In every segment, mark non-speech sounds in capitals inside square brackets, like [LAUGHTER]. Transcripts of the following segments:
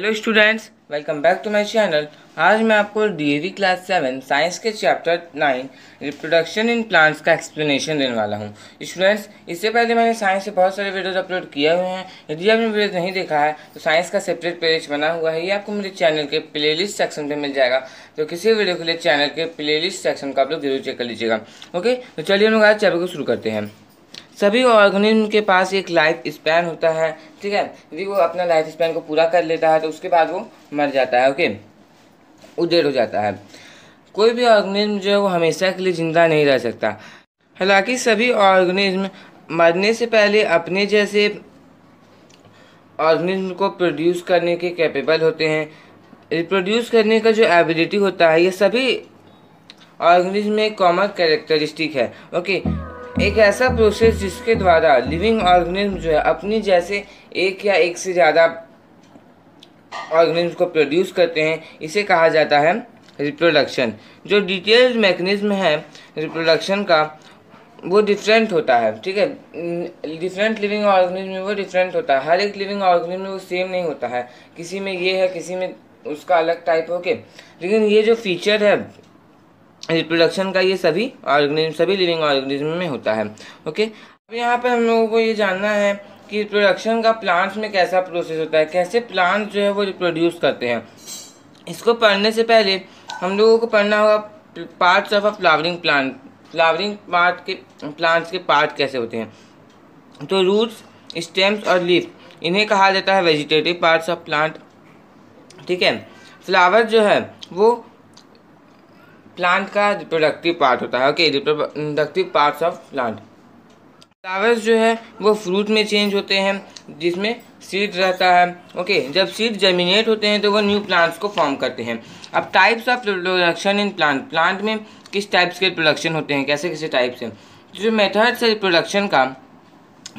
Hello students welcome back to my channel आज मैं आपको डीएवी क्लास सेवन साइंस के chapter nine reproduction in plants का explanation देने वाला हूँ स्टूडेंट्स इससे पहले मैंने साइंस से बहुत सारे वीडियोस अपलोड किए हुए हैं यदि आपने वीडियो नहीं देखा है तो साइंस का सेपरेट पेज बना हुआ है ये आपको मेरे चैनल के प्ले सेक्शन पर मिल जाएगा तो किसी वीडियो के लिए चैनल के प्ले सेक्शन का आप लोग जरूर चेक कर लीजिएगा ओके तो चलिए हम लोग आज चैप्टर को शुरू करते हैं सभी ऑर्गेनिज्म के पास एक लाइफ स्पैन होता है ठीक है यदि वो अपना लाइफ स्पैन को पूरा कर लेता है तो उसके बाद वो मर जाता है ओके उजेड़ हो जाता है कोई भी ऑर्गेनिज्म जो है वो हमेशा के लिए ज़िंदा नहीं रह सकता हालांकि सभी ऑर्गेनिज्म मरने से पहले अपने जैसे ऑर्गेनिज्म को प्रोड्यूस करने के कैपेबल होते हैं रिप्रोड्यूस करने का जो एबिलिटी होता है ये सभी ऑर्गेनिज्म में कॉमन कैरेक्टरिस्टिक है ओके एक ऐसा प्रोसेस जिसके द्वारा लिविंग ऑर्गेनिज्म जो है अपनी जैसे एक या एक से ज़्यादा ऑर्गेनिज्म को प्रोड्यूस करते हैं इसे कहा जाता है रिप्रोडक्शन जो डिटेल्ड मैकेनिज्म है रिप्रोडक्शन का वो डिफरेंट होता है ठीक है डिफरेंट लिविंग ऑर्गेनिज्म में वो डिफरेंट होता है हर एक लिविंग ऑर्गेनिज्म में वो सेम नहीं होता है किसी में ये है किसी में उसका अलग टाइप हो के लेकिन ये जो फीचर है रिप्रोडक्शन का ये सभी ऑर्गेनिज्म सभी लिविंग ऑर्गेनिज्म में होता है ओके अब यहाँ पर हम लोगों को ये जानना है कि रिप्रोडक्शन का प्लांट्स में कैसा प्रोसेस होता है कैसे प्लांट जो है वो रिप्रोड्यूस करते हैं इसको पढ़ने से पहले हम लोगों को पढ़ना होगा parts of a flowering plant flowering part के प्लांट्स के पार्ट कैसे होते हैं तो रूट्स स्टेम्स और लीफ इन्हें कहा जाता है वेजिटेटिव पार्ट्स ऑफ प्लांट ठीक है फ्लावर जो है वो प्लांट का रिप्रोडक्टिव पार्ट होता है okay reproductive parts of plant flowers जो है वो फ्रूट में चेंज होते हैं जिसमें सीड रहता है ओके जब सीड जर्मिनेट होते हैं तो वो न्यू प्लांट्स को फॉर्म करते हैं अब types of production in plant plant में किस टाइप्स के प्रोडक्शन होते हैं कैसे कैसे टाइप्स हैं जो मेथड्स है प्रोडक्शन का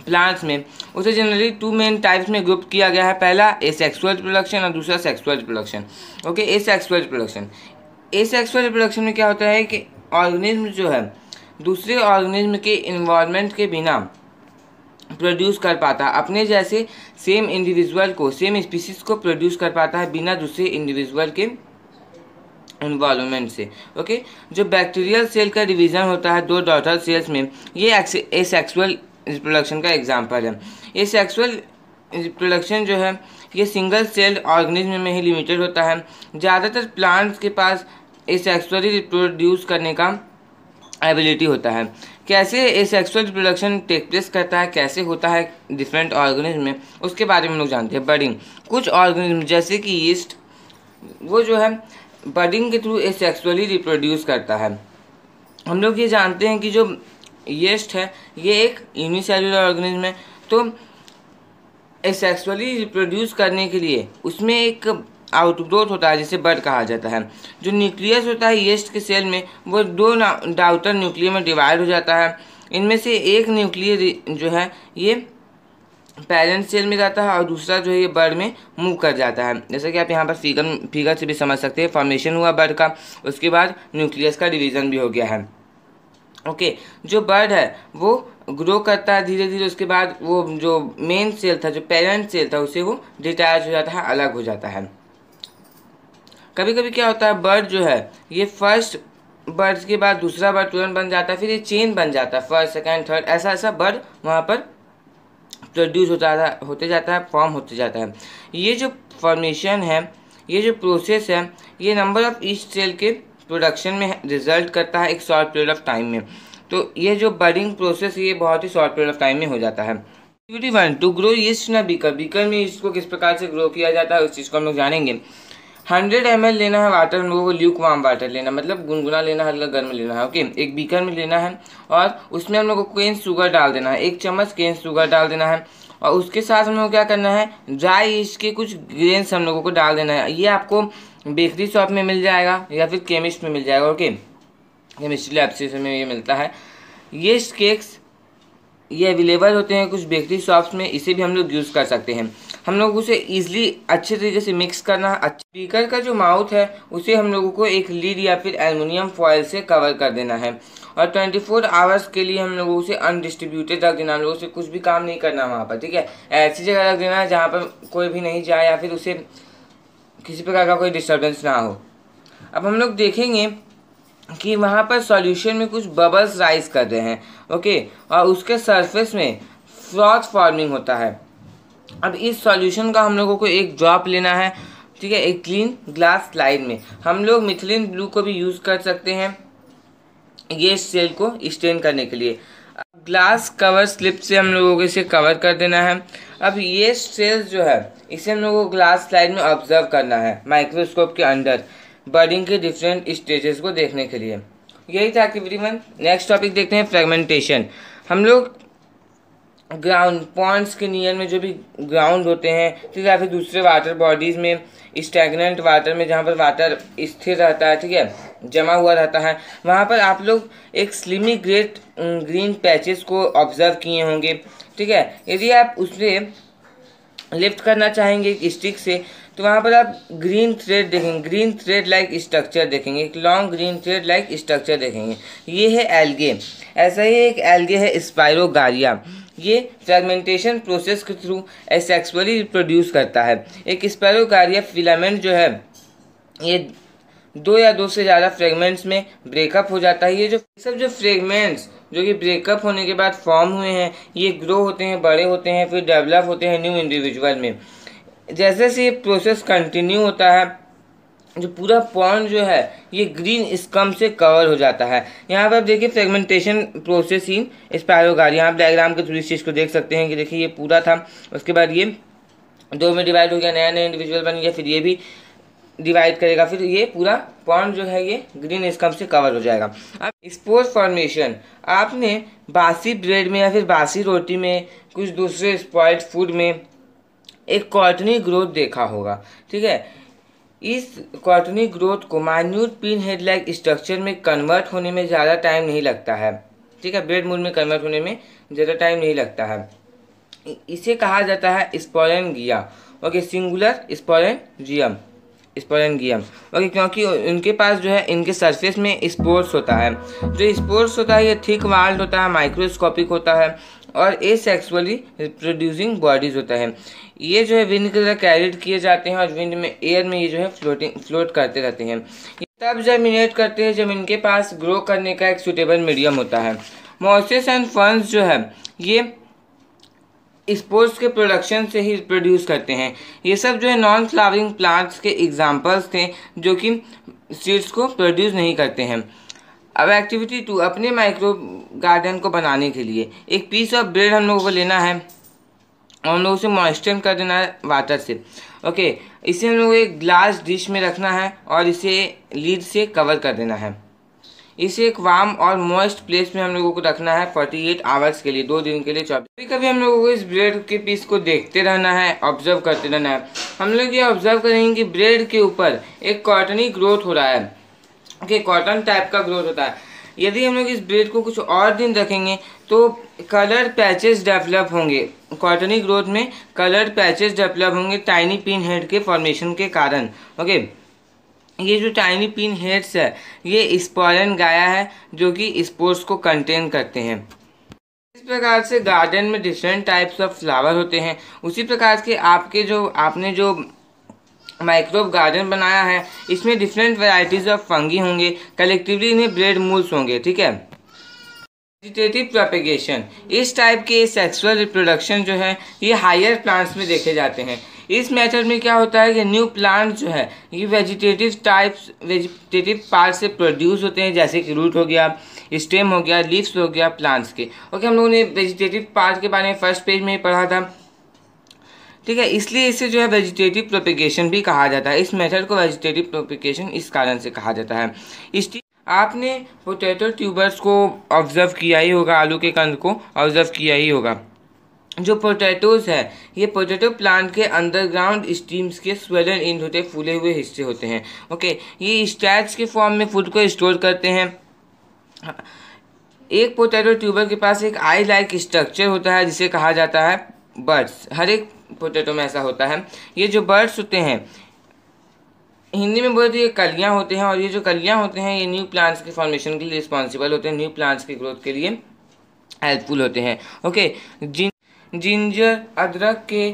प्लांट्स में उसे जनरली टू मेन टाइप्स में ग्रुप किया गया है पहला ए सेक्सुअल प्रोडक्शन और दूसरा sexual production okay asexual production asexual reproduction में क्या होता है कि ऑर्गेनिज्म जो है दूसरे ऑर्गेनिज्म के इन्वायरमेंट के बिना प्रोड्यूस कर पाता है अपने जैसे सेम इंडिविजुअल को सेम स्पीसीज को प्रोड्यूस कर पाता है बिना दूसरे इंडिविजुअल के इन्वायरमेंट से ओके जो बैक्टीरियल सेल का डिवीज़न होता है दो डॉटर सेल्स में ये ए सेक्सुअल रिप्रोडक्शन का एग्जाम्पल है ए सेक्सुअल रिप्रोडक्शन जो है ये सिंगल सेल ऑर्गेनिज्म में ही लिमिटेड होता है ज़्यादातर प्लांट्स के पास इस एक्सुअरी प्रोड्यूस करने का एबिलिटी होता है कैसे इस एक्सुअल रिप्रोडक्शन टेक प्लेस करता है कैसे होता है डिफरेंट ऑर्गेनिज्म में उसके बारे में हम लोग जानते हैं बर्डिंग कुछ ऑर्गेनिज्म जैसे कि यीस्ट वो जो है बर्डिंग के थ्रू ये सेक्सुअली रिप्रोड्यूस करता है हम लोग ये जानते हैं कि जो येस्ट है ये एक यूनिसेलुलर ऑर्गेनिज्म है तो सेक्सुअली रिप्रोड्यूस करने के लिए उसमें एक आउटग्रोथ होता है जिसे बर्ड कहा जाता है जो न्यूक्लियस होता है येस्ट के सेल में वो दो डाउटर न्यूक्लियर में डिवाइड हो जाता है इनमें से एक न्यूक्लियर जो है ये पेरेंट सेल में जाता है और दूसरा जो है ये बर्ड में मूव कर जाता है जैसे कि आप यहाँ पर फिगर फिगर से भी समझ सकते हैं फॉर्मेशन हुआ बर्ड का उसके बाद न्यूक्लियस का डिवीज़न भी हो गया है ओके जो बर्ड है वो ग्रो करता है धीरे धीरे उसके बाद वो जो मेन सेल था जो पेरेंट सेल था उसे वो डिटैच हो जाता है अलग हो जाता है कभी कभी क्या होता है बर्ड जो है ये फर्स्ट बर्ड के बाद दूसरा बर्ड तुरंत बन जाता है फिर ये चेन बन जाता है फर्स्ट सेकेंड थर्ड ऐसा ऐसा बर्ड वहाँ पर प्रोड्यूस होता था होते जाता है फॉर्म होते जाता है ये जो फॉर्मेशन है ये जो प्रोसेस है ये नंबर ऑफ ईस्ट सेल के प्रोडक्शन में रिजल्ट करता है एक शॉर्ट पीरियड ऑफ टाइम में तो ये जो बर्डिंग प्रोसेस ये बहुत ही शॉर्ट पीरियड ऑफ टाइम में हो जाता है activity one two grow yeast ना बीकर बीकर में इसको किस प्रकार से ग्रो किया जाता है उस चीज़ को हम लोग जानेंगे हंड्रेड एम लेना है वाटर हम लोगों को ल्यूक वाम वाटर लेना मतलब गुनगुना लेना है हल्का गर्म लेना है ओके एक बीकर में लेना है और उसमें हम लोग को केन शुगर डाल देना है एक चम्मच केन शुगर डाल देना है और उसके साथ हम लोग क्या करना है ड्राई ईस्ट के कुछ ग्रेन्स हम लोगों को डाल देना है ये आपको बेकरी शॉप में मिल जाएगा या फिर केमिस्ट में मिल जाएगा ओके केमिस्ट्री लैब से हमें ये मिलता है ये केक्स ये अवेलेबल होते हैं कुछ बेकरी शॉप्स में इसे भी हम लोग यूज़ कर सकते हैं हम लोग उसे ईजिली अच्छे तरीके से मिक्स करना है स्पीकर का जो माउथ है उसे हम लोगों को एक लीड या फिर एलमिनियम फॉयल से कवर कर देना है और 24 फोर आवर्स के लिए हम लोगों से अनडिस्ट्रीब्यूटेड रख देना हम लोगों से कुछ भी काम नहीं करना वहाँ पर ठीक है ऐसी जगह रख देना है जहाँ पर कोई भी नहीं जाए या फिर उसे किसी प्रकार का कोई डिस्टर्बेंस ना हो अब हम लोग देखेंगे कि वहाँ पर सॉल्यूशन में कुछ बबल्स राइज कर रहे हैं ओके और उसके सरफेस में फ्रॉथ फॉर्मिंग होता है अब इस सॉल्यूशन का हम लोगों को एक ड्रॉप लेना है ठीक है एक क्लीन ग्लास स्लाइड में हम लोग मिथिलिन ब्लू को भी यूज़ कर सकते हैं ये सेल को स्टेन करने के लिए अब ग्लास कवर स्लिप से हम लोगों को इसे कवर कर देना है अब ये सेल जो है इसे हम लोगों को ग्लास स्लाइड में ऑब्जर्व करना है माइक्रोस्कोप के अंदर बर्डिंग के डिफरेंट स्टेजेस को देखने के लिए यही था एक्टिविटी वन नेक्स्ट टॉपिक देखते हैं फ्रेगमेंटेशन हम लोग ग्राउंड पॉन्ड्स के नियर में जो भी ग्राउंड होते हैं ठीक है या फिर दूसरे वाटर बॉडीज़ में स्टैगनेंट वाटर में जहाँ पर वाटर स्थिर रहता है ठीक है जमा हुआ रहता है वहाँ पर आप लोग एक स्लिमी ग्रेट ग्रीन पैचेस को ऑब्जर्व किए होंगे ठीक है यदि आप उससे लिफ्ट करना चाहेंगे एक स्टिक से तो वहाँ पर आप ग्रीन थ्रेड देखेंगे ग्रीन थ्रेड लाइक स्ट्रक्चर देखेंगे एक long green thread like structure देखेंगे ये है एल्गे ऐसा ही एक एल्गे है स्पायरोगारिया ये फ्रेगमेंटेशन प्रोसेस के थ्रू एसेक्सुअली रिप्रोड्यूस करता है एक स्पेरोकार्या फिलामेंट जो है ये दो या दो से ज़्यादा फ्रेगमेंट्स में ब्रेकअप हो जाता है ये जो सब जो फ्रेगमेंट्स जो कि ब्रेकअप होने के बाद फॉर्म हुए हैं ये ग्रो होते हैं बड़े होते हैं फिर डेवलप होते हैं न्यू इंडिविजुअल में जैसे जैसे ये प्रोसेस कंटिन्यू होता है जो पूरा पॉन्ड जो है ये ग्रीन स्कम से कवर हो जाता है यहाँ पर आप देखिए फ्रेगमेंटेशन प्रोसेस इन स्पैरोगार यहाँ डायग्राम के थ्रू इस चीज़ को देख सकते हैं कि देखिए ये पूरा था उसके बाद ये दो में डिवाइड हो गया नया नया इंडिविजुअल बन गया फिर ये भी डिवाइड करेगा फिर ये पूरा पॉन्ड जो है ये ग्रीन स्कम से कवर हो जाएगा अब स्पोर्ट फॉर्मेशन आपने बासी ब्रेड में या फिर बासी रोटी में कुछ दूसरे स्पॉइल्ड फूड में एक कॉटनी ग्रोथ देखा होगा ठीक है इस कॉटनिक ग्रोथ को minute pin head like structure में कन्वर्ट होने में ज़्यादा टाइम नहीं लगता है ठीक है ब्रेड मूल में कन्वर्ट होने में ज़्यादा टाइम नहीं लगता है इसे कहा जाता है sporangia okay singular sporangium sporangium okay क्योंकि उनके पास जो है इनके सरफेस में स्पोर्स होता है जो स्पोर्स होता है ये थिक वाल्ड होता है माइक्रोस्कोपिक होता है और ए सेक्सुअली रिप्रोड्यूसिंग बॉडीज होता है ये जो है विंड की तरह कैरिड किए जाते हैं और विंड में एयर में ये जो है फ्लोटिंग फ्लोट करते रहते हैं तब जर्मिनेट करते हैं जब इनके पास ग्रो करने का एक सुटेबल मीडियम होता है मॉसेस एंड फंड जो है ये स्पोर्ट्स के प्रोडक्शन से ही प्रोड्यूस करते हैं ये सब जो है नॉन फ्लावरिंग प्लांट्स के एग्जाम्पल्स थे जो कि सीड्स को प्रोड्यूस नहीं करते हैं अब एक्टिविटी टू अपने माइक्रो गार्डन को बनाने के लिए एक पीस ऑफ ब्रेड हम लोगों को लेना है और हम लोग उसे मॉइस्चर कर देना है वाटर से ओके इसे हम लोग एक ग्लास डिश में रखना है और इसे लीड से कवर कर देना है इसे एक वार्म और मॉइस्ट प्लेस में हम लोगों को रखना है फोर्टी एट आवर्स के लिए दो दिन के लिए चौबीस कभी कभी हम लोगों को इस ब्रेड के पीस को देखते रहना है ऑब्जर्व करते रहना है हम लोग ये ऑब्जर्व करेंगे कि ब्रेड के ऊपर एक कॉटनी ग्रोथ हो रहा है के कॉटन टाइप का ग्रोथ होता है यदि हम लोग इस ब्रेड को कुछ और दिन रखेंगे तो कलर पैचेस डेवलप होंगे कॉटनी ग्रोथ में कलर पैचेस डेवलप होंगे टाइनी पिन हेड के फॉर्मेशन के कारण ओके ये जो टाइनी पिन हेड्स है ये स्पॉलन गाया है जो कि स्पोर्ट्स को कंटेन करते हैं इस प्रकार से गार्डन में डिफरेंट टाइप्स ऑफ फ्लावर होते हैं उसी प्रकार के आपके जो आपने जो माइक्रोव गार्डन बनाया है इसमें डिफरेंट वैरायटीज ऑफ फंगी होंगे कलेक्टिवली इन्हें ब्रेड मूल्स होंगे ठीक है वेजिटेटिव प्रोपेगेशन इस टाइप के सेक्सुअल रिप्रोडक्शन जो है ये हायर प्लांट्स में देखे जाते हैं इस मेथड में क्या होता है कि न्यू प्लांट जो है ये वेजिटेटिव टाइप्स वेजिटेटिव पार्ट से प्रोड्यूस होते हैं जैसे कि रूट हो गया स्टेम हो गया लीव्स हो गया प्लांट्स के ओके हम लोगों ने वेजिटेटिव पार्ट के बारे में फर्स्ट पेज में पढ़ा था ठीक है इसलिए इसे जो है वेजिटेटिव प्रोपिगेशन भी कहा जाता है इस मेथड को वेजिटेटिव प्रोपिगेशन इस कारण से कहा जाता है इस आपने पोटैटो ट्यूबर्स को ऑब्ज़र्व किया ही होगा आलू के कंद को ऑब्ज़र्व किया ही होगा जो पोटैटोज़ है ये पोटैटो प्लांट के अंडरग्राउंड स्टीम्स के स्वेलन इंड होते फूले हुए हिस्से होते हैं ओके ये स्टैच के फॉर्म में फूड को स्टोर करते हैं एक पोटैटो ट्यूबर के पास एक आई लाइक स्ट्रक्चर होता है जिसे कहा जाता है बर्ड्स हर एक पोटेटो में ऐसा होता है ये जो बर्ड्स होते हैं हिंदी में बोले तो ये कलियाँ होते हैं और ये जो कलियाँ होते हैं ये न्यू प्लांट्स के फॉर्मेशन के लिए रिस्पॉन्सिबल होते हैं न्यू प्लांट्स की ग्रोथ के लिए हेल्पफुल होते हैं ओके जिन जिंजर अदरक के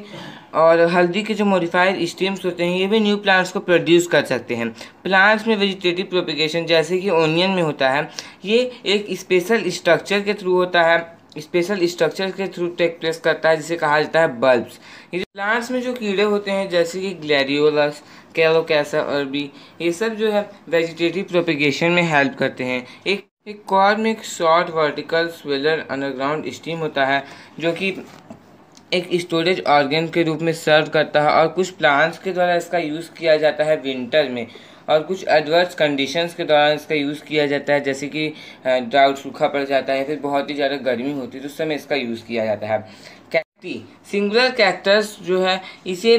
और हल्दी के जो मॉडिफाइड स्टीम्स होते हैं ये भी न्यू प्लांट्स को प्रोड्यूस कर सकते हैं प्लांट्स में वेजिटेटिव प्रोपिगेशन जैसे कि ओनियन में होता है ये एक स्पेशल स्ट्रक्चर के थ्रू होता है स्पेशल स्ट्रक्चर के थ्रू टेक प्लेस करता है जिसे कहा जाता है बल्ब्स ये प्लांट्स में जो कीड़े होते हैं जैसे कि ग्लैडियोलस कैसा और भी ये सब जो है वेजिटेटिव प्रोपिगेशन में हेल्प करते हैं एक एक कॉर में एक short vertical swollen underground stem होता है जो कि एक स्टोरेज ऑर्गेन के रूप में सर्व करता है और कुछ प्लांट्स के द्वारा इसका यूज़ किया जाता है विंटर में और कुछ एडवर्स कंडीशंस के दौरान इसका यूज़ किया जाता है जैसे कि ड्राउट सूखा पड़ जाता है फिर बहुत ही ज़्यादा गर्मी होती है तो उस समय इसका यूज़ किया जाता है कैक्टी सिंगुलर कैक्टस जो है इसे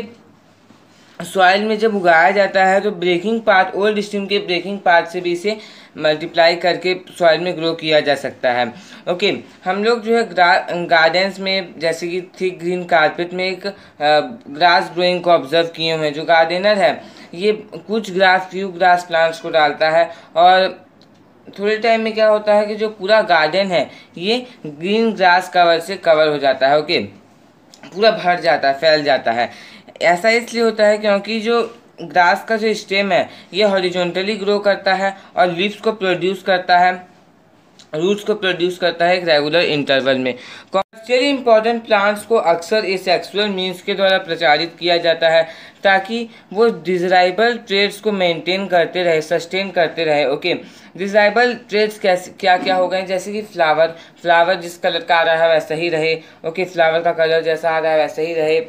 सॉइल में जब उगाया जाता है तो ब्रेकिंग पार्ट ओल्ड स्टीम के ब्रेकिंग पार्ट से भी इसे मल्टीप्लाई करके सॉइल में ग्रो किया जा सकता है ओके हम लोग जो है गार्डन्स में जैसे कि थिक ग्रीन कारपेट में एक ग्रास ग्रोइंग को ऑब्जर्व किए हुए हैं जो गार्डनर है ये कुछ ग्रास फ्यू ग्रास प्लांट्स को डालता है और थोड़े टाइम में क्या होता है कि जो पूरा गार्डन है ये ग्रीन ग्रास कवर से कवर हो जाता है ओके पूरा भर जाता है फैल जाता है ऐसा इसलिए होता है क्योंकि जो ग्रास का जो स्टेम है ये हॉरिजॉन्टली ग्रो करता है और लीव्स को प्रोड्यूस करता है रूट्स को प्रोड्यूस करता है एक रेगुलर इंटरवल में कॉमर्शियली इंपॉर्टेंट प्लांट्स को अक्सर ए सेक्सुअल मीन्स के द्वारा प्रचारित किया जाता है ताकि वो डिजराइबल ट्रेड्स को मेंटेन करते रहे सस्टेन करते रहे ओके डिजाइबल ट्रेड्स कैसे क्या क्या हो गए जैसे कि फ्लावर फ्लावर जिस कलर का आ रहा है वैसा ही रहे ओके फ्लावर का कलर जैसा आ रहा है वैसा ही रहे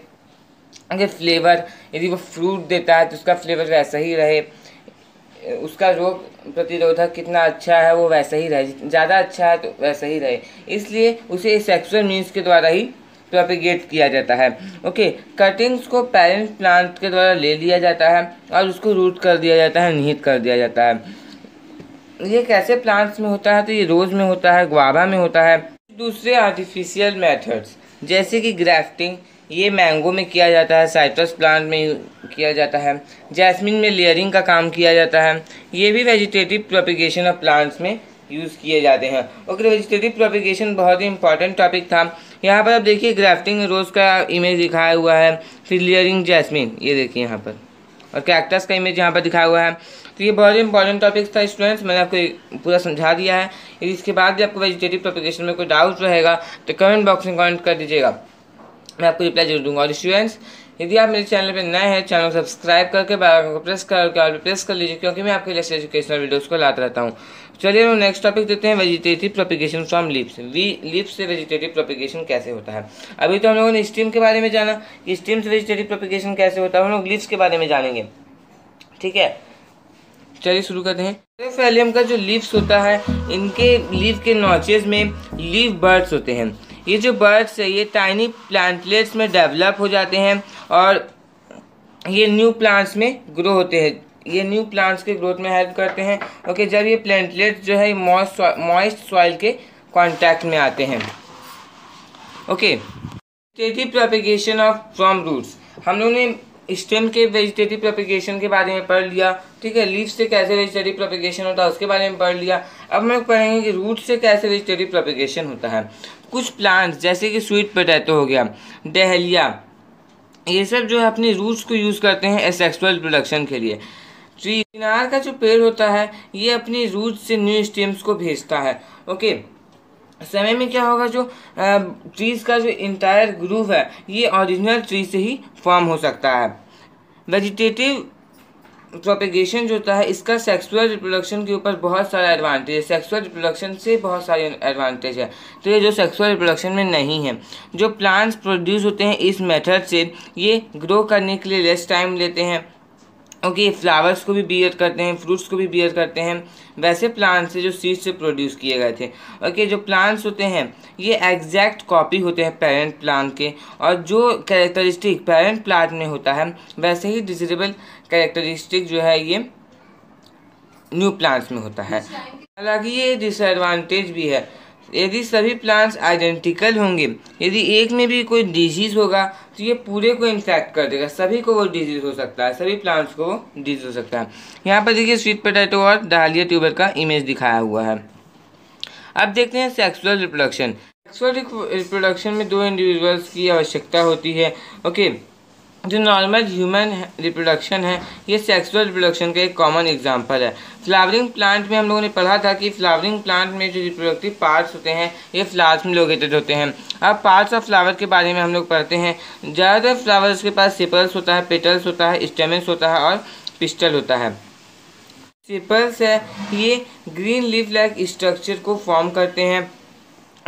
अगर फ्लेवर यदि वो फ्रूट देता है तो उसका फ्लेवर वैसा ही रहे उसका रोग प्रतिरोधक कितना अच्छा है वो वैसा ही रहे ज़्यादा अच्छा है तो वैसा ही रहे इसलिए उसे सेक्सुअल मीन्स के द्वारा ही प्रोपिगेट किया जाता है ओके कटिंग्स को पेरेंट प्लांट के द्वारा ले लिया जाता है और उसको रूट कर दिया जाता है निहित कर दिया जाता है ये कैसे प्लांट्स में होता है तो ये रोज़ में होता है ग्वाभा में होता है दूसरे आर्टिफिशियल मेथड्स जैसे कि ग्राफ्टिंग ये मैंगो में किया जाता है साइट्रस प्लांट में किया जाता है जैस्मिन में लेयरिंग का काम किया जाता है ये भी वेजिटेटिव प्रोपिगेशन ऑफ प्लांट्स में यूज़ किए जाते हैं ओके वेजिटेटिव प्रोपिगेशन बहुत ही इंपॉर्टेंट टॉपिक था यहाँ पर आप देखिए ग्राफ्टिंग रोज़ का इमेज दिखाया हुआ है फिर लेयरिंग जैसमिन ये देखिए यहाँ पर और कैक्टस का इमेज यहाँ पर दिखाया हुआ है तो ये बहुत ही इंपॉर्टेंट टॉपिक था स्टूडेंट्स मैंने आपको पूरा समझा दिया है इसके बाद भी आपको वेजिटेटिव प्रोपिगेशन में कोई डाउट रहेगा तो कमेंट बॉक्स में कमेंट कर दीजिएगा मैं आपको रिप्लाई जरूर दूंगा और स्टूडेंट्स यदि आप मेरे चैनल पर नए हैं चैनल को सब्सक्राइब करके बेल को प्रेस करके और प्रेस कर लीजिए क्योंकि मैं आपके लिए एजुकेशनल वीडियोस को लाता रहता हूँ चलिए हम नेक्स्ट टॉपिक देते हैं वेजिटेटिव प्रोपिगेशन फ्रॉम लिप्स वी लिप्स से वेजिटेटिव प्रोपिगेशन कैसे होता है अभी तो हम लोगों ने स्टीम के बारे में जाना कि स्टीम से वेजिटेटिव प्रोपिगेशन कैसे होता है हम लोग लिप्स के बारे में जानेंगे ठीक है चलिए शुरू करते हैं फैलियम का जो लीव्स होता है इनके लीव के नॉचेज में लीव बर्ड्स होते हैं ये जो बर्ड्स है ये टाइनी प्लांटलेट्स में डेवलप हो जाते हैं और ये न्यू प्लांट्स में ग्रो होते हैं ये न्यू प्लांट्स के ग्रोथ में हेल्प करते हैं ओके जब ये प्लांटलेट्स जो है मॉइस्ट सॉइल के कॉन्टैक्ट में आते हैं okay vegetative propagation of from roots हम लोगों ने स्टेम के वेजिटेटिव प्रोपिगेशन के बारे में पढ़ लिया ठीक है लीव से कैसे वेजिटेटिव प्रोपिगेशन होता है उसके बारे में पढ़ लिया अब हम लोग पढ़ेंगे कि रूट से कैसे वेजिटेटिव प्रोपिगेशन होता है कुछ प्लांट्स जैसे कि स्वीट पोटैटो हो गया डहलिया ये सब जो है अपने रूट्स को यूज़ करते हैं एसेक्सुअल प्रोडक्शन के लिए ट्री चिनार का जो पेड़ होता है ये अपनी रूट से न्यू स्टेम्स को भेजता है ओके समय में क्या होगा जो ट्रीज़ का जो इंटायर ग्रूव है ये ओरिजिनल ट्री से ही फॉर्म हो सकता है वेजिटेटिव प्रोपेगेशन जो होता है इसका सेक्सुअल रिप्रोडक्शन के ऊपर बहुत सारा एडवांटेज है सेक्सुअल रिप्रोडक्शन से बहुत सारे एडवांटेज है तो ये जो सेक्सुअल रिप्रोडक्शन में नहीं है जो प्लांट्स प्रोड्यूस होते हैं इस मेथड से ये ग्रो करने के लिए लेस टाइम लेते हैं ओके okay, फ्लावर्स को भी बियर करते हैं फ्रूट्स को भी बियर करते हैं वैसे प्लांट्स से जो सीड्स से प्रोड्यूस किए गए थे ओके okay, जो प्लांट्स होते हैं ये एग्जैक्ट कॉपी होते हैं पेरेंट प्लांट के और जो कैरेक्टरिस्टिक पेरेंट प्लांट में होता है वैसे ही डिजरेबल कैरेक्टरिस्टिक जो है ये न्यू प्लांट्स में होता है अच्छा, हालांकि ये डिसएडवांटेज भी है यदि सभी प्लांट्स आइडेंटिकल होंगे यदि एक में भी कोई डिजीज़ होगा तो ये पूरे को इन्फेक्ट कर देगा सभी को वो डिजीज़ हो सकता है सभी प्लांट्स को डिजीज़ हो सकता है यहाँ पर देखिए स्वीट पोटैटो और डालिया ट्यूबर का इमेज दिखाया हुआ है अब देखते हैं सेक्सुअल रिप्रोडक्शन सेक्सुअल रिप्रोडक्शन में दो इंडिविजुअल्स की आवश्यकता होती है ओके okay. जो नॉर्मल ह्यूमन रिप्रोडक्शन है ये सेक्सुअल रिप्रोडक्शन का एक कॉमन एग्जांपल है फ्लावरिंग प्लांट में हम लोगों ने पढ़ा था कि फ्लावरिंग प्लांट में जो रिप्रोडक्टिव पार्ट्स होते हैं ये फ्लावर्स में लोकेटेड होते हैं अब पार्ट्स ऑफ फ्लावर के बारे में हम लोग पढ़ते हैं ज़्यादातर फ्लावर्स के पास सिपल्स होता है पेटल्स होता है स्टेमेंस होता है और पिस्टल होता है सिपल्स है ये ग्रीन लीफ लाइक स्ट्रक्चर को फॉर्म करते हैं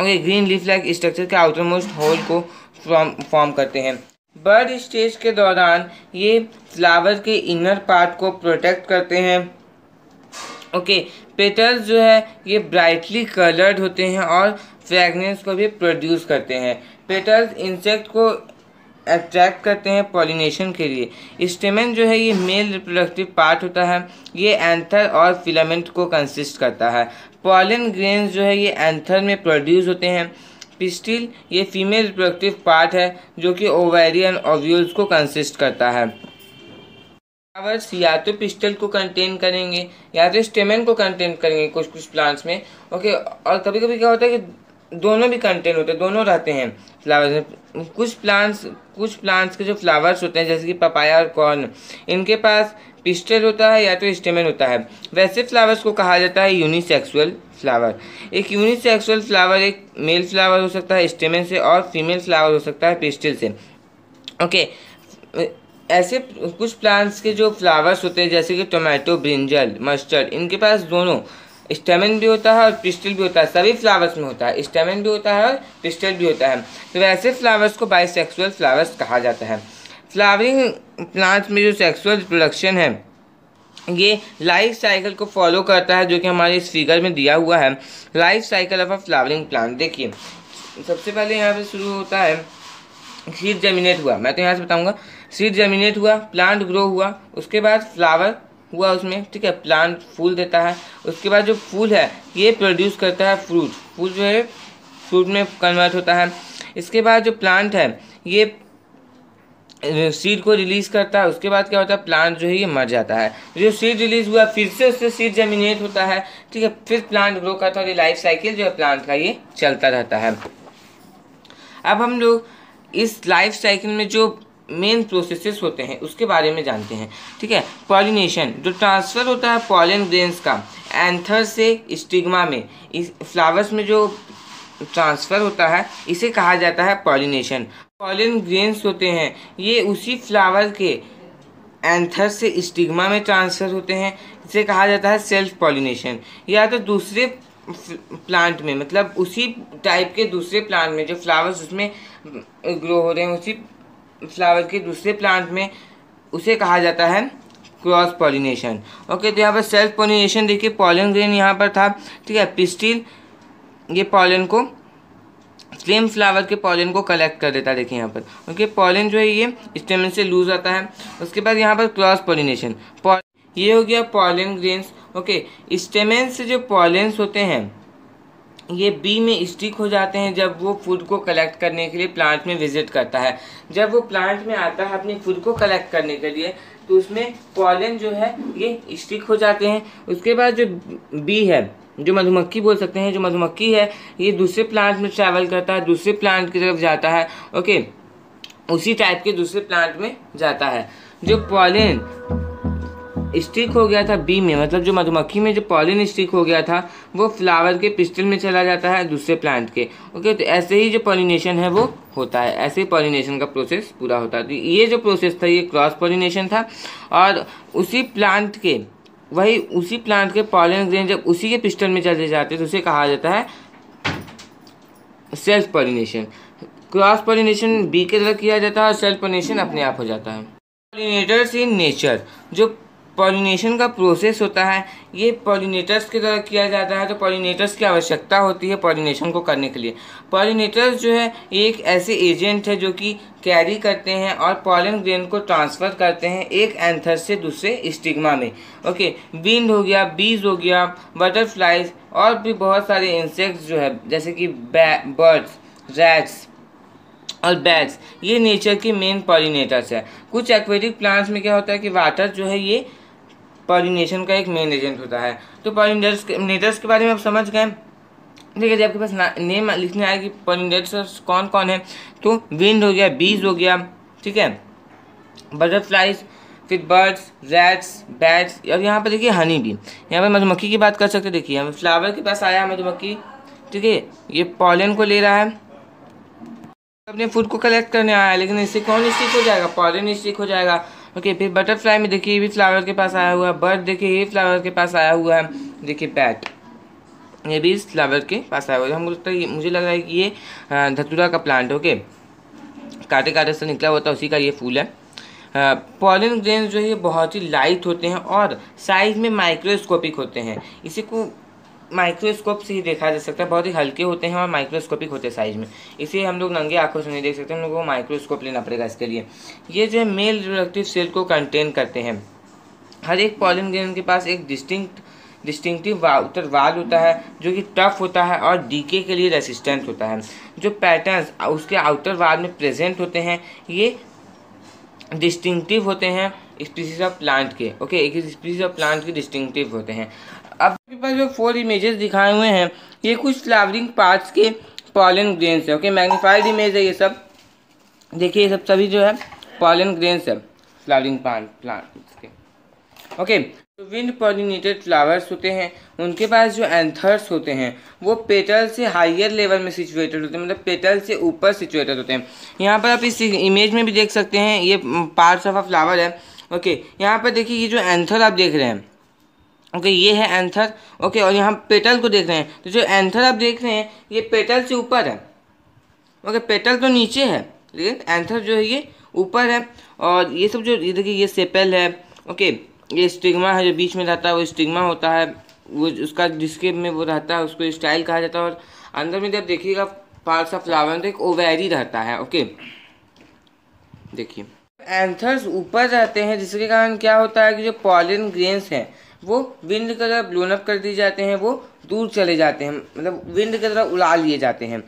ये ग्रीन लीफ लाइक स्ट्रक्चर के आउटर मोस्ट होल को फॉर्म फॉर्म करते हैं बर्ड स्टेज के दौरान ये फ्लावर के इनर पार्ट को प्रोटेक्ट करते हैं ओके पेटल्स जो है ये ब्राइटली कलर्ड होते हैं और फ्रेगनेंस को भी प्रोड्यूस करते हैं पेटल्स इंसेक्ट को अट्रैक्ट करते हैं पॉलिनेशन के लिए स्टेमन जो है ये मेल रिप्रोडक्टिव पार्ट होता है ये एंथर और फिलामेंट को कंसिस्ट करता है पॉलन ग्रेन्स जो है ये एंथर में प्रोड्यूस होते हैं पिस्टिल ये फीमेल रिप्रोडक्टिव पार्ट है जो कि ओवेरियन ओव्यूल्स को कंसिस्ट करता है फ्लावर्स या तो पिस्टल को कंटेन करेंगे या तो स्टेमन को कंटेन करेंगे कुछ कुछ प्लांट्स में ओके और कभी कभी क्या होता है कि दोनों भी कंटेन होते हैं दोनों रहते हैं फ्लावर्स में कुछ प्लांट्स कुछ प्लांट्स के जो फ्लावर्स होते हैं जैसे कि पपाया और कॉर्न इनके पास पिस्टल होता है या तो स्टेमन होता है वैसे फ्लावर्स को कहा जाता है यूनिसेक्सुअल फ्लावर एक यूनिसेक्सुअल फ्लावर एक मेल फ्लावर हो सकता है स्टेमन से और फीमेल फ्लावर हो सकता है पिस्टल से ओके ऐसे कुछ प्लांट्स के जो फ्लावर्स होते हैं जैसे कि टोमेटो ब्रिंजल मस्टर्ड इनके पास दोनों स्टेमन भी होता है और पिस्टल भी होता है सभी फ्लावर्स में होता है स्टेमन भी होता है और पिस्टल भी होता है तो वैसे फ्लावर्स को बाइसेक्सुअल फ्लावर्स कहा जाता है फ्लावरिंग प्लांट्स में जो सेक्सुअल प्रोडक्शन है ये लाइफ साइकिल को फॉलो करता है जो कि हमारे इस फिगर में दिया हुआ है life cycle of a flowering plant देखिए सबसे पहले यहाँ पे शुरू होता है सीड जर्मिनेट हुआ मैं तो यहाँ से बताऊँगा सीड जर्मिनेट हुआ प्लांट ग्रो हुआ उसके बाद फ्लावर हुआ उसमें ठीक है प्लांट फूल देता है उसके बाद जो फूल है ये प्रोड्यूस करता है फ्रूट फूल जो है फ्रूट में कन्वर्ट होता है इसके बाद जो प्लांट है ये सीड को रिलीज़ करता है उसके बाद क्या होता है प्लांट जो है ये मर जाता है जो सीड रिलीज हुआ फिर से उससे सीड जमिनेट होता है ठीक है फिर प्लांट ग्रो करता है और ये लाइफ साइकिल जो है प्लांट का ये चलता रहता है अब हम लोग इस लाइफ साइकिल में जो मेन प्रोसेसेस होते हैं उसके बारे में जानते हैं ठीक है पॉलिनेशन जो ट्रांसफ़र होता है पॉलिन ग्रेन्स का एंथर से स्टिग्मा में इस फ्लावर्स में जो ट्रांसफ़र होता है इसे कहा जाता है पॉलिनेशन पॉलिन ग्रेन्स होते हैं ये उसी फ्लावर के एंथर से स्टिग्मा में ट्रांसफ़र होते हैं इसे कहा जाता है सेल्फ पॉलिनेशन या तो दूसरे प्लांट में मतलब उसी टाइप के दूसरे प्लांट में जो फ्लावर्स उसमें ग्रो हो रहे हैं उसी फ्लावर के दूसरे प्लांट में उसे कहा जाता है क्रॉस पॉलिनेशन ओके तो यहाँ पर सेल्फ पॉलिनेशन देखिए पॉलिन ग्रेन यहाँ पर था ठीक है पिस्टिल ये पॉलिन को स्टेम फ्लावर के पॉलन को कलेक्ट कर देता है देखिए यहाँ पर ओके पॉलन जो है ये स्टेम से लूज आता है उसके बाद यहाँ पर क्रॉस पॉलिनेशन ये हो गया पॉलन ग्रेन्स ओके स्टेमेन से जो पॉलेंस होते हैं ये बी में स्टिक हो जाते हैं जब वो फूड को कलेक्ट करने के लिए प्लांट में विजिट करता है जब वो प्लांट में आता है अपने फूड को कलेक्ट करने के लिए तो उसमें पॉलन जो है ये स्टिक हो जाते हैं उसके बाद जो बी है जो मधुमक्खी बोल सकते हैं जो मधुमक्खी है ये दूसरे प्लांट में ट्रैवल करता है दूसरे प्लांट की तरफ जाता है ओके उसी टाइप के दूसरे प्लांट में जाता है जो पॉलिन स्टिक हो गया था बी में मतलब जो मधुमक्खी में जो पॉलिन स्टिक हो गया था वो फ्लावर के पिस्टल में चला जाता है दूसरे प्लांट के ओके तो ऐसे ही जो पॉलिनेशन है वो होता है ऐसे ही पॉलिनेशन का प्रोसेस पूरा होता है तो ये जो प्रोसेस था ये क्रॉस पॉलिनेशन था और उसी प्लांट के वही उसी प्लांट के पॉलन ग्रेन जब उसी के पिस्टल में चले जाते हैं तो उसे कहा जाता है self pollination cross pollination bee के तरह किया जाता है और सेल्फ पॉलिनेशन अपने आप हो जाता है पॉलिनेटर्स इन नेचर जो पॉलिनेशन का प्रोसेस होता है ये पॉलिनेटर्स के द्वारा किया जाता है तो पॉलिनेटर्स की आवश्यकता होती है पॉलिनेशन को करने के लिए पॉलिनेटर्स जो है एक ऐसे एजेंट है जो कि कैरी करते हैं और पॉलन ग्रेन को ट्रांसफ़र करते हैं एक एंथर से दूसरे स्टिग्मा में ओके बिंड हो गया बीज हो गया बटरफ्लाइज और भी बहुत सारे इंसेक्ट्स जो है जैसे कि बर्ड्स रैट्स और बैट्स ये नेचर के मेन पॉलिनेटर्स है कुछ एक्वेटिक प्लांट्स में क्या होता है कि वाटर जो है ये पॉलिनेशन का एक मेन एजेंट होता है तो पॉलिनेटर्स नेटर्स के बारे में आप समझ गए देखिए जब आपके पास नेम लिखने आया कि पॉलिनेटर्स कौन कौन है तो विंड हो गया बीज हो गया ठीक है बटरफ्लाइज फिर बर्ड्स रैट्स बैट्स और यहाँ पर देखिए हनी भी यहाँ पर मधुमक्खी की बात कर सकते हैं देखिए हमें फ्लावर के पास आया मधुमक्खी ठीक है ये पॉलन को ले रहा है अपने फूड को कलेक्ट करने आया लेकिन इससे कौन स्टिक हो जाएगा पॉलन स्टिक हो जाएगा ओके फिर बटरफ्लाई में देखिए ये भी फ्लावर के पास आया हुआ है बर्ड देखिए ये फ्लावर के पास आया हुआ है देखिए बैट ये भी इस फ्लावर के पास आया हुआ है हम लगता है मुझे लग रहा है कि ये धतूरा का प्लांट ओके काटे काटे से निकला हुआ था उसी का ये फूल है पॉलिन ग्रेन जो है बहुत ही लाइट होते हैं और साइज में माइक्रोस्कोपिक होते हैं इसी को माइक्रोस्कोप से ही देखा जा सकता है बहुत ही हल्के होते हैं और माइक्रोस्कोपिक होते हैं साइज में इसलिए हम लोग नंगे आंखों से नहीं देख सकते हम लोग को माइक्रोस्कोप लेना पड़ेगा इसके लिए ये जो है मेल रिप्रोडक्टिव सेल को कंटेन करते हैं हर एक पॉलिन ग्रेन के पास एक डिस्टिंक्ट डिस्टिंक्टिव वाउटर वाल होता है जो कि टफ होता है और डीके के लिए रेसिस्टेंट होता है जो पैटर्न्स उसके आउटर वाल में प्रेजेंट होते हैं ये डिस्टिंक्टिव होते हैं स्पीसीज ऑफ प्लांट के ओके एक स्पीसीज ऑफ प्लांट के डिस्टिंक्टिव होते हैं आपके पास जो फोर इमेजेस दिखाए हुए हैं ये कुछ फ्लावरिंग पार्ट्स के पॉलन ग्रेन्स है ओके मैग्नीफाइड इमेज है ये सब देखिए ये सब सभी जो है पॉलन ग्रेन्स है फ्लावरिंग प्लांट प्लांट्स के ओके तो विंड पॉलिनेटेड फ्लावर्स होते हैं उनके पास जो एंथर्स होते हैं वो पेटल से हाइयर लेवल में सिचुएटेड होते हैं मतलब पेटल से ऊपर सिचुएटेड होते हैं यहाँ पर आप इस इमेज में भी देख सकते हैं ये पार्ट्स ऑफ अ फ्लावर है ओके यहाँ पर देखिए ये जो एंथर आप देख रहे हैं ओके okay, ये है एंथर ओके okay, और यहाँ पेटल को देख रहे हैं तो जो एंथर आप देख रहे हैं ये पेटल से ऊपर है ओके okay, पेटल तो नीचे है लेकिन एंथर जो है ये ऊपर है और ये सब जो देखिए ये सेपेल है ओके ये स्टिग्मा है जो बीच में रहता है वो स्टिग्मा होता है वो उसका जिसके में वो रहता है उसको स्टाइल कहा जाता है और अंदर में जब देखिएगा पार्ट्स ऑफ फ्लावर तो एक ओवेरी रहता है ओके देखिए एंथर्स ऊपर रहते हैं जिसके कारण क्या होता है कि जो पॉलिन ग्रेन्स हैं वो विंड की तरह ब्लोन अप कर दिए जाते हैं वो दूर चले जाते हैं मतलब विंड की तरह उड़ा लिए जाते हैं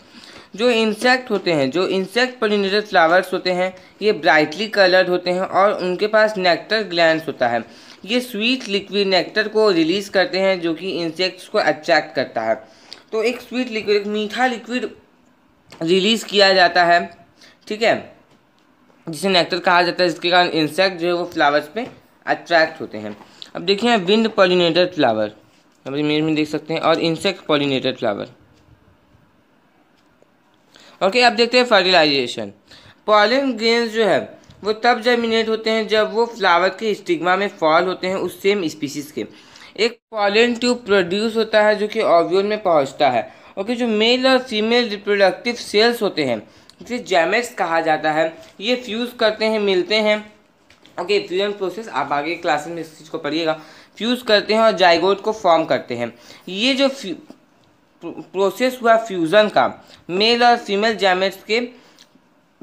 जो इंसेक्ट होते हैं जो इंसेक्ट पोलिनेटेड फ्लावर्स होते हैं ये ब्राइटली कलर्ड होते हैं और उनके पास नेक्टर ग्लैंड होता है ये स्वीट लिक्विड नेक्टर को रिलीज़ करते हैं जो कि इंसेक्ट्स को अट्रैक्ट करता है तो एक स्वीट लिक्विड एक मीठा लिक्विड रिलीज़ किया जाता है ठीक है जिसे नेक्टर कहा जाता है जिसके कारण इंसेक्ट जो है वो फ्लावर्स पे अट्रैक्ट होते हैं अब देखिए विंड पॉलीनेटेड फ्लावर अब इमेज में देख सकते हैं और इंसेक्ट पॉलीनेटेड फ्लावर ओके आप देखते हैं फर्टिलाइजेशन पॉलिन ग्रेन्स जो है वो तब जर्मिनेट होते हैं जब वो फ्लावर के स्टिग्मा में फॉल होते हैं उस सेम स्पीसीज के एक पॉलिन ट्यूब प्रोड्यूस होता है जो कि ऑव्यूल में पहुंचता है ओके जो मेल और फीमेल रिप्रोडक्टिव सेल्स होते हैं जिसे जैमेट्स कहा जाता है ये फ्यूज़ करते हैं मिलते हैं ओके फ्यूजन प्रोसेस आप आगे क्लासेस में इस चीज़ को पढ़िएगा फ्यूज़ करते हैं और जाइगोट को फॉर्म करते हैं ये जो प्रोसेस हुआ फ्यूज़न का मेल और फीमेल जैमेट्स के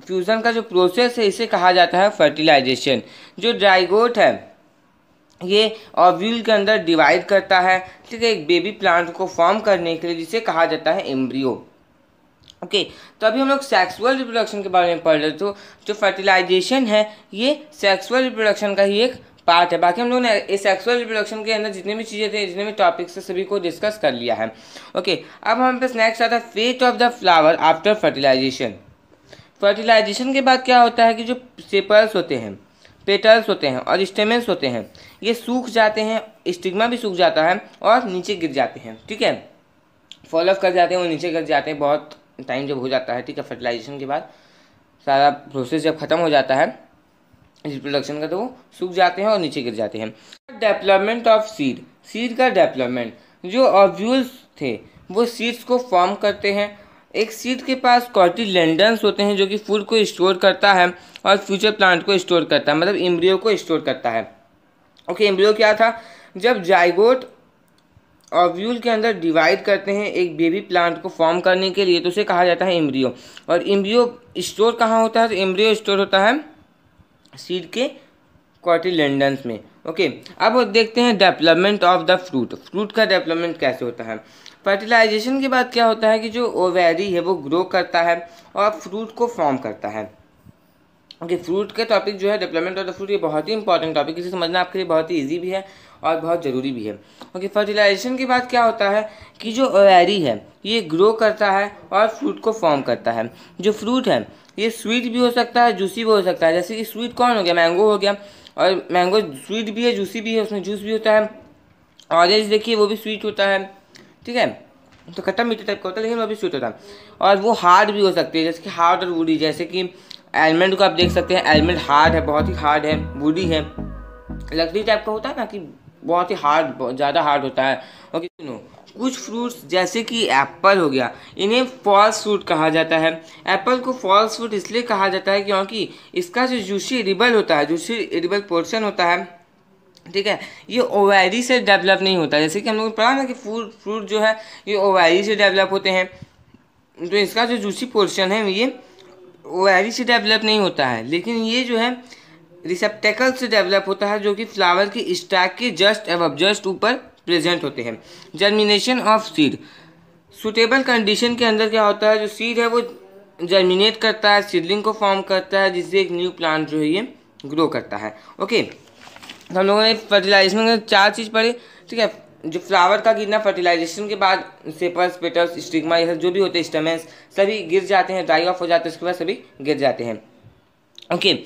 फ्यूज़न का जो प्रोसेस है इसे कहा जाता है फर्टिलाइजेशन जो ड्राइगोट है ये ऑव्यूल के अंदर डिवाइड करता है ठीक है एक बेबी प्लांट को फॉर्म करने के लिए जिसे कहा जाता है एम्ब्रियो ओके okay, तो अभी हम लोग सेक्सुअल रिप्रोडक्शन के बारे में पढ़ रहे थे तो जो फर्टिलाइजेशन है ये सेक्सुअल रिप्रोडक्शन का ही एक पार्ट है बाकी हम लोगों ने सेक्सुअल रिप्रोडक्शन के अंदर जितने भी चीज़ें थे जितने भी टॉपिक्स थे सभी को डिस्कस कर लिया है ओके okay, अब हमारे पास नेक्स्ट आता है fate of the flower after fertilisation fertilisation के बाद क्या होता है कि जो सेपल्स होते हैं पेटल्स होते हैं और स्टेमेंस होते हैं ये सूख जाते हैं स्टिग्मा भी सूख जाता है और नीचे गिर जाते हैं ठीक है फॉलोअप कर जाते हैं वो नीचे गिर जाते हैं बहुत टाइम जब हो जाता है ठीक है फर्टिलाइजेशन के बाद सारा प्रोसेस जब खत्म हो जाता है रिप्रोडक्शन का तो वो सूख जाते हैं और नीचे गिर जाते हैं डेवलपमेंट ऑफ सीड सीड का डेवलपमेंट जो ऑब्जूल्स थे वो सीड्स को फॉर्म करते हैं एक सीड के पास कॉटिलेंडन्स होते हैं जो कि फूड को स्टोर करता है और फ्यूचर प्लांट को स्टोर करता है मतलब इम्ब्रियो को स्टोर करता है ओके okay, इम्ब्रियो क्या था जब जाइगोट ऑव्यूल के अंदर डिवाइड करते हैं एक बेबी प्लांट को फॉर्म करने के लिए तो उसे कहा जाता है एम्ब्रियो और एम्ब्रियो स्टोर कहाँ होता है तो एम्ब्रियो स्टोर होता है सीड के कॉटिलेंडन्स में ओके अब देखते हैं development of the fruit fruit का डेवलपमेंट कैसे होता है फर्टिलाइजेशन के बाद क्या होता है कि जो ओवेरी है वो ग्रो करता है और फ्रूट को फॉर्म करता है ओके फ्रूट का टॉपिक जो है डेवलपमेंट ऑफ द फ्रूट ये बहुत ही इंपॉर्टेंट टॉपिक इसे समझना आपके लिए बहुत ही ईजी भी है और बहुत ज़रूरी भी है ओके फर्टिलाइजेशन के बाद क्या होता है कि जो ओवैरी है ये ग्रो करता है और फ्रूट को फॉर्म करता है जो फ्रूट है ये स्वीट भी हो सकता है जूसी भी हो सकता है जैसे कि स्वीट कौन हो गया मैंगो हो गया और मैंगो स्वीट भी है जूसी भी है उसमें जूस भी होता है ऑरेंज देखिए वो भी स्वीट होता है ठीक है तो खट्टा मीठा टाइप का होता है लेकिन वो भी स्वीट होता है और वो हार्ड भी हो सकती है जैसे कि हार्ड और वूडी जैसे कि एलमेंट को आप देख सकते हैं एलमेंट हार्ड है बहुत ही हार्ड है बूढ़ी है लकड़ी टाइप का होता है ना कि बहुत ही हार्ड ज़्यादा हार्ड होता है ओके सुनो कुछ फ्रूट्स जैसे कि एप्पल हो गया इन्हें फॉल्स फ्रूट कहा जाता है एप्पल को फॉल्स फ्रूट इसलिए कहा जाता है क्योंकि इसका जो जूसी एडिबल होता है जूसी एडिबल पोर्शन होता है ठीक है ये ओवैरी से डेवलप नहीं होता जैसे कि हम लोग ने पढ़ा ना कि फ्रूट फ्रूट जो है ये ओवैरी से डेवलप होते हैं तो इसका जो जूसी पोर्शन है ये वो से डेवलप नहीं होता है लेकिन ये जो है रिसेप्टेकल से डेवलप होता है जो कि फ्लावर की स्टैक के जस्ट एवब जस्ट ऊपर प्रेजेंट होते हैं germination of seed suitable condition के अंदर क्या होता है जो सीड है वो जर्मिनेट करता है सीडलिंग को फॉर्म करता है जिससे एक न्यू प्लांट जो है ये ग्रो करता है ओके तो हम लोगों ने फर्टिलाइजेशन में चार चीज़ पढ़ी ठीक है जो फ्लावर का गिरना फर्टिलाइजेशन के बाद सेपर्स पेटल्स स्टिग्मा यह जो भी होते हैं स्टमेंस सभी गिर जाते हैं ड्राई ऑफ हो जाते हैं उसके बाद सभी गिर जाते हैं ओके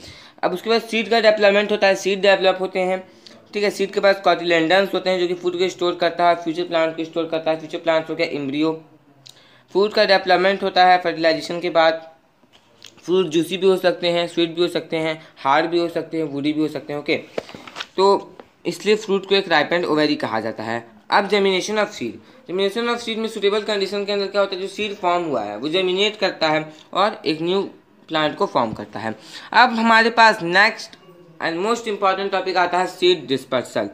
अब उसके बाद सीड का डेवलपमेंट होता है सीड डेवलप होते हैं ठीक है सीड के पास कॉटिलेंडन्स होते हैं जो कि फूड को स्टोर करता है फ्यूचर प्लांट को स्टोर करता है फ्यूचर प्लांट्स हो गया इम्ब्रियो फूड का डेवलपमेंट होता है फर्टिलाइजेशन के बाद फ्रूट जूसी भी हो सकते हैं स्वीट भी हो सकते हैं हार्ड भी हो सकते हैं वुडी भी हो सकते हैं ओके तो इसलिए फ्रूट को एक राइपेंड ओवेरी कहा जाता है अब germination of seed germination of seed में सूटेबल कंडीशन के अंदर क्या होता है जो सीड फॉर्म हुआ है वो जेमिनेट करता है और एक न्यू प्लांट को फॉर्म करता है अब हमारे पास next and most important topic आता है सीड डिस्पर्सल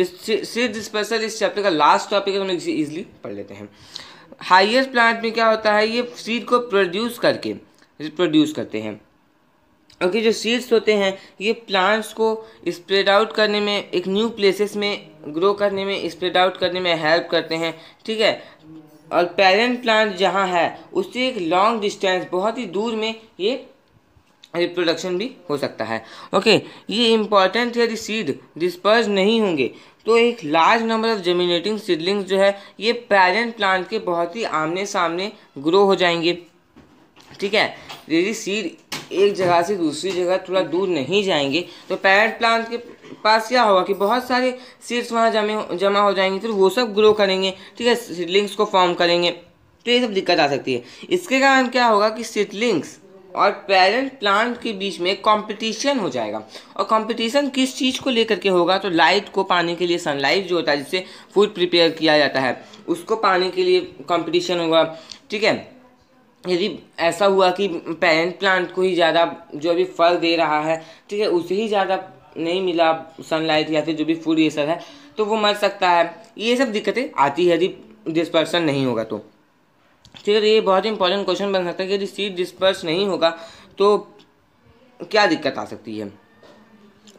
सीड डिस्पर्सल इस चैप्टर का लास्ट टॉपिक है तो हम इसे ईजिली पढ़ लेते हैं हाइएस्ट प्लांट में क्या होता है ये सीड को प्रोड्यूस करके प्रोड्यूस करते हैं ओके जो सीड्स होते हैं ये प्लांट्स को स्प्रेड आउट करने में एक न्यू प्लेसेस में ग्रो करने में स्प्रेड आउट करने में हेल्प करते हैं ठीक है और पेरेंट प्लांट जहाँ है उससे एक लॉन्ग डिस्टेंस बहुत ही दूर में ये रिप्रोडक्शन भी हो सकता है ओके ये इम्पॉर्टेंट यदि सीड डिस्पर्स नहीं होंगे तो एक large number of germinating seedlings जो है ये पेरेंट प्लांट के बहुत ही आमने सामने ग्रो हो जाएंगे ठीक है यदि सीड एक जगह से दूसरी जगह थोड़ा दूर नहीं जाएंगे तो पैरेंट प्लांट के पास क्या होगा कि बहुत सारे सीड्स वहाँ जमे जमा हो जाएंगे फिर तो वो सब ग्रो करेंगे ठीक है सीडलिंग्स को फॉर्म करेंगे तो ये सब दिक्कत आ सकती है इसके कारण क्या होगा कि सीडलिंग्स और पेरेंट प्लांट के बीच में कंपटीशन हो जाएगा और कंपटीशन किस चीज़ को लेकर के होगा तो लाइट को पाने के लिए सनलाइट जो होता है जिससे फूड प्रिपेयर किया जाता है उसको पाने के लिए कंपटीशन होगा ठीक है यदि ऐसा हुआ कि पेरेंट प्लांट को ही ज़्यादा जो अभी फल दे रहा है ठीक है उसे ही ज़्यादा नहीं मिला सनलाइट या फिर जो भी फूड ये सब है तो वो मर सकता है ये सब दिक्कतें आती है यदि डिस्पर्सन नहीं होगा तो ठीक है तो ये बहुत ही इंपॉर्टेंट क्वेश्चन बन सकता है कि यदि सीड डिस्पर्स नहीं होगा तो क्या दिक्कत आ सकती है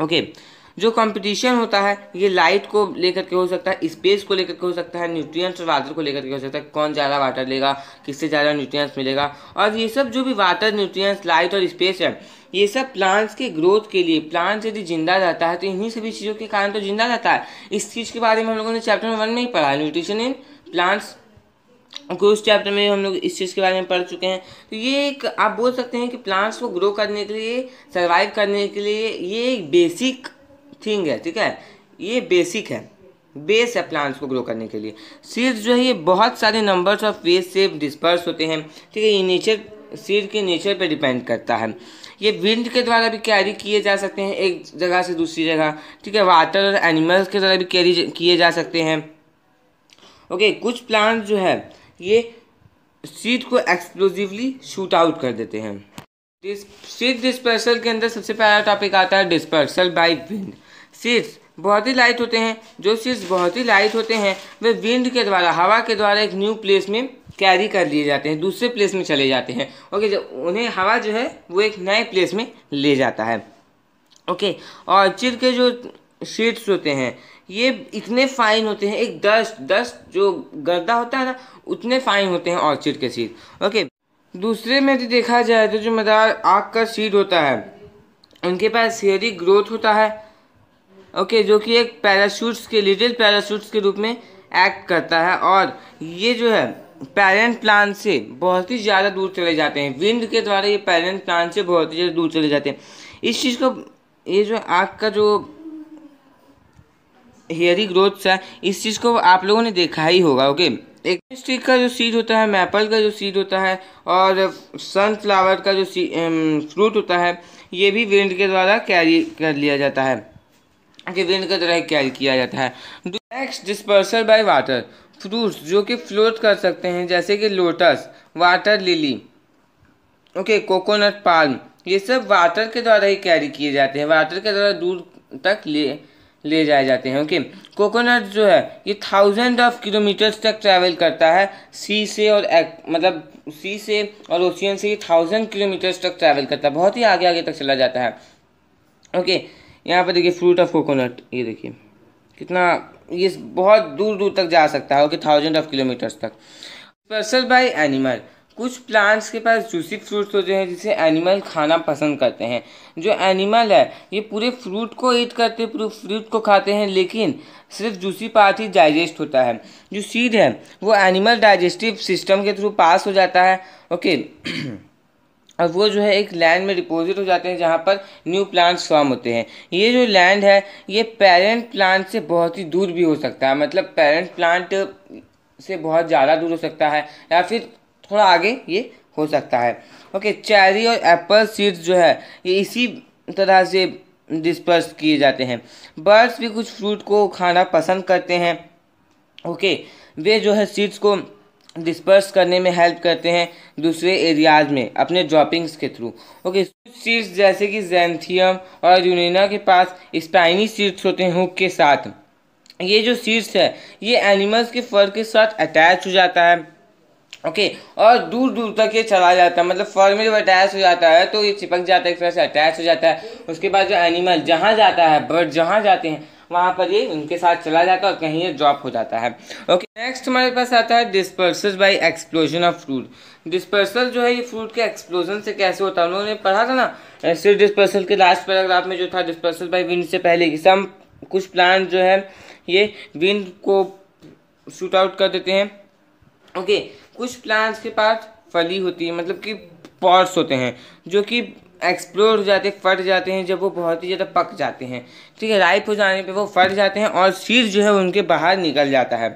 ओके okay. जो कंपटीशन होता है ये लाइट को लेकर के हो सकता है स्पेस को लेकर के हो सकता है न्यूट्रिएंट्स और वाटर को लेकर के हो सकता है कौन ज़्यादा वाटर लेगा किससे ज़्यादा न्यूट्रिएंट्स मिलेगा और ये सब जो भी वाटर न्यूट्रिएंट्स लाइट और स्पेस है ये सब प्लांट्स के ग्रोथ के लिए प्लांट्स यदि जिंदा रहता है तो इन्हीं सभी चीज़ों के कारण तो जिंदा रहता है इस चीज़ के बारे में हम लोगों ने चैप्टर वन में ही पढ़ा न्यूट्रिशन इन प्लांट्स को उस चैप्टर में हम लोग इस चीज़ के बारे में पढ़ चुके हैं तो ये एक आप बोल सकते हैं कि प्लांट्स को ग्रो करने के लिए सर्वाइव करने के लिए ये एक बेसिक थिंग है ठीक है ये बेसिक है बेस है प्लांट्स को ग्रो करने के लिए सीड्स जो है ये बहुत सारे नंबर्स ऑफ वेज से डिस्पर्स होते हैं ठीक है ये नेचर सीड के नेचर पे डिपेंड करता है ये विंड के द्वारा भी कैरी किए जा सकते हैं एक जगह से दूसरी जगह ठीक है वाटर और एनिमल्स के द्वारा भी कैरी किए जा सकते हैं ओके कुछ प्लांट जो है ये सीड को एक्सप्लोजिवली शूट आउट कर देते हैं सीड डिस्पर्सल के अंदर सबसे पहला टॉपिक आता है डिस्पर्सल बाई विंड सीड्स बहुत ही लाइट होते हैं जो सीड्स बहुत ही लाइट होते हैं वे विंड के द्वारा हवा के द्वारा एक न्यू प्लेस में कैरी कर लिए जाते हैं दूसरे प्लेस में चले जाते हैं ओके जब उन्हें हवा जो है वो एक नए प्लेस में ले जाता है ओके और चिर के जो सीड्स होते हैं ये इतने फाइन होते हैं एक दस दस जो गर्दा होता है ना उतने फाइन होते हैं ऑर्चिड के सीड ओके दूसरे में यदि देखा जाए तो जो मदार आग का सीड होता है उनके पास हेयरी ग्रोथ होता है ओके जो कि एक पैराशूट्स के लिटिल पैराशूट्स के रूप में एक्ट करता है और ये जो है पेरेंट प्लान से बहुत ही ज़्यादा दूर चले जाते हैं विंड के द्वारा ये पेरेंट प्लान से बहुत ही ज़्यादा दूर चले जाते हैं इस चीज़ को ये जो आँख का जो हेयरी ग्रोथ है इस चीज़ को आप लोगों ने देखा ही होगा ओके एक स्टिक का जो सीड होता है मैपल का जो सीड होता है और सनफ्लावर का जो फ्रूट होता है ये भी विंड के द्वारा कैरी कर लिया जाता है के विंड के तरह कैरी किया जाता है next dispersal by water fruits जो कि फ्लोट कर सकते हैं जैसे कि lotus water lily okay coconut palm ये सब वाटर के द्वारा ही कैरी किए जाते हैं वाटर के द्वारा दूर तक ले ले जाए जाते हैं ओके कोकोनट जो है ये थाउजेंड ऑफ किलोमीटर्स तक ट्रैवल करता है सी से और एक, मतलब सी से और ओशियन से ये थाउजेंड किलोमीटर्स तक ट्रैवल करता है बहुत ही आगे आगे तक चला जाता है ओके यहाँ पे देखिए फ्रूट ऑफ कोकोनट ये देखिए कितना ये बहुत दूर दूर तक जा सकता है ओके थाउजेंड ऑफ किलोमीटर्स तक स्पर्सल बाय एनिमल कुछ प्लांट्स के पास जूसी फ्रूट्स होते हैं जिसे एनिमल खाना पसंद करते हैं जो एनिमल है ये पूरे फ्रूट को ईट करते पूरे फ्रूट को खाते हैं लेकिन सिर्फ जूसी पार्ट ही डाइजेस्ट होता है जो सीड है वो एनिमल डाइजेस्टिव सिस्टम के थ्रू पास हो जाता है ओके [CLEARS THROAT] और वो जो है एक लैंड में डिपोजिट हो जाते हैं जहाँ पर न्यू प्लांट्स फॉर्म होते हैं ये जो लैंड है ये पेरेंट प्लांट से बहुत ही दूर भी हो सकता है मतलब पेरेंट प्लांट से बहुत ज़्यादा दूर हो सकता है या फिर थोड़ा आगे ये हो सकता है ओके चेरी और एप्पल सीड्स जो है ये इसी तरह से डिस्पर्स किए जाते हैं बर्ड्स भी कुछ फ्रूट को खाना पसंद करते हैं ओके वे जो है सीड्स को डिस्पर्स करने में हेल्प करते हैं दूसरे एरियाज में अपने ड्रॉपिंग्स के थ्रू ओके सीड्स जैसे कि जैनथियम और यूनिना के पास स्पाइनी सीड्स होते हैं हुक के साथ ये जो सीड्स है ये एनिमल्स के फर के साथ अटैच हो जाता है ओके okay, और दूर दूर तक ये चला जाता है मतलब फर में जब अटैच हो जाता है तो ये चिपक जाता है एक तरह से अटैच हो जाता है उसके बाद जो एनिमल जहाँ जाता है बर्ड जहाँ जाते हैं वहाँ पर ये उनके साथ चला जाता है और कहीं ये ड्रॉप हो जाता है ओके नेक्स्ट हमारे पास आता है dispersal by explosion of fruit dispersal जो है ये फ्रूट के एक्सप्लोजन से कैसे होता है उन्होंने पढ़ा था ना ऐसे डिस्पर्सल के लास्ट पैराग्राफ में जो था डिस्पर्सल बाई विंड से पहले कि सम कुछ प्लांट जो है ये विंड को शूट आउट कर देते हैं ओके okay, कुछ प्लांट्स के पास फली होती है मतलब कि पॉट्स होते हैं जो कि एक्सप्लोर हो जाते हैं फट जाते हैं जब वो बहुत ही ज़्यादा पक जाते हैं ठीक है राइप हो जाने पे वो फट जाते हैं और सीड जो है उनके बाहर निकल जाता है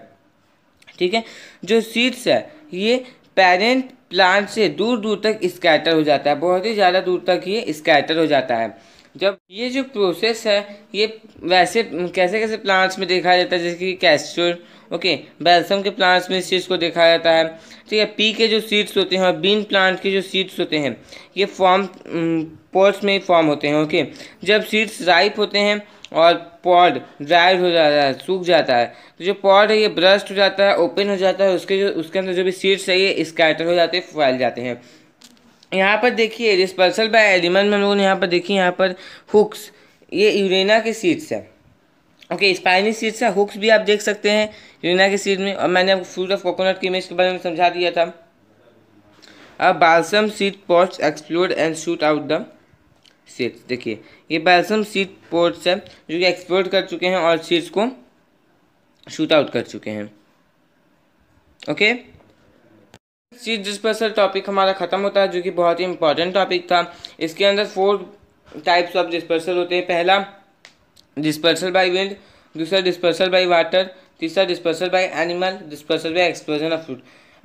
ठीक है जो सीड्स है ये पेरेंट प्लांट से दूर दूर तक स्कैटर हो जाता है बहुत ही ज़्यादा दूर तक ये स्कैटर हो जाता है जब ये जो प्रोसेस है ये वैसे कैसे कैसे प्लांट्स में देखा जाता है जैसे कि कैस्टर ओके बैल्सम के प्लांट्स में सीड्स को देखा जाता है ठीक है पी के जो सीड्स होते हैं और बीन प्लांट के जो सीड्स होते हैं ये फॉर्म पॉड्स mm, में फॉर्म होते हैं ओके जब सीड्स राइप होते हैं और पॉड ड्राइड हो जाता है सूख जाता है तो जो पॉड है ये ब्रस्ट हो जाता है ओपन हो जाता है उसके जो उसके अंदर जो भी सीड्स है ये स्कैटर हो जाते हैं फैल जाते हैं यहाँ पर देखिए रिस्पर्सल बाय एलिमेंट में हम लोगों ने यहाँ पर देखिए यहाँ पर हुक्स ये यूरेना के सीड्स हैं ओके स्पाइनी सीड से हुक्स भी आप देख सकते हैं यूना के सीड में और मैंने आपको फ्रूट ऑफ कोकोनट की इमेज के बारे में समझा दिया था अब balsam seed pods explore and shoot out the seeds देखिए ये बालसम सीड पॉट्स है जो कि एक्सप्लोर कर चुके हैं और सीड्स को शूट आउट कर चुके हैं ओके सीड जिस पर सर टॉपिक हमारा ख़त्म होता है जो कि बहुत ही इंपॉर्टेंट टॉपिक था इसके अंदर फोर टाइप्स ऑफ डिस्पर्सल होते हैं पहला डिस्पर्सल बाय विंड दूसरा डिस्पर्सल बाय वाटर तीसरा dispersal by animal dispersal by explosion of food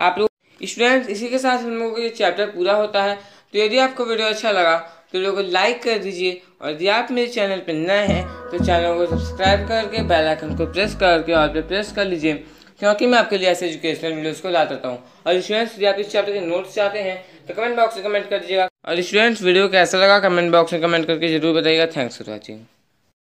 आप लोग स्टूडेंट्स इसी के साथ हम लोगों का ये चैप्टर पूरा होता है तो यदि आपको वीडियो अच्छा लगा तो वीडियो को लाइक कर दीजिए और यदि आप मेरे चैनल पर नए हैं तो चैनल को सब्सक्राइब करके बेल आइकन को प्रेस करके और पे प्रेस कर लीजिए क्योंकि मैं आपके लिए ऐसे एजुकेशनल वीडियोस को लाता देता हूँ और स्टूडेंट्स यदि आप इस चैप्टर के नोट्स चाहते हैं तो कमेंट बॉक्स में कमेंट कर दीजिएगा और स्टूडेंट्स वीडियो कैसा लगा कमेंट बॉक्स में कमेंट करके जरूर बताइएगा थैंक्स फॉर वॉचिंग